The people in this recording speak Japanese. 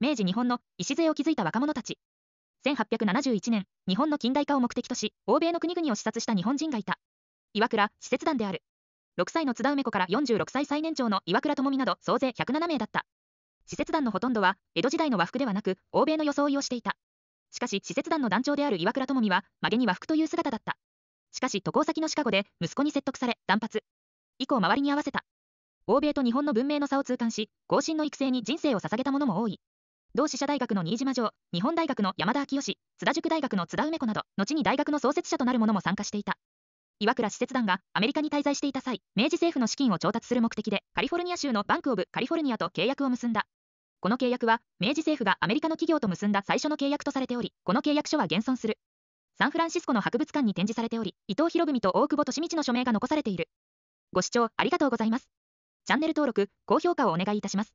明治日本の礎を築いた若者たち1871年日本の近代化を目的とし欧米の国々を視察した日本人がいた岩倉使節団である6歳の津田梅子から46歳最年長の岩倉智美など総勢107名だった使節団のほとんどは江戸時代の和服ではなく欧米の装いをしていたしかし使節団の団長である岩倉智美は曲げに和服という姿だったしかし渡航先のシカゴで息子に説得され断髪以降周りに合わせた欧米と日本の文明の差を痛感し後進の育成に人生を捧げた者も多い同志社大学の新島城、日本大学の山田昭義、津田塾大学の津田梅子など、後に大学の創設者となる者も参加していた。岩倉使節団がアメリカに滞在していた際、明治政府の資金を調達する目的で、カリフォルニア州のバンク・オブ・カリフォルニアと契約を結んだ。この契約は、明治政府がアメリカの企業と結んだ最初の契約とされており、この契約書は現存する。サンフランシスコの博物館に展示されており、伊藤博文と大久保利道の署名が残されている。ご視聴ありがとうございます。チャンネル登録、高評価をお願いいたします。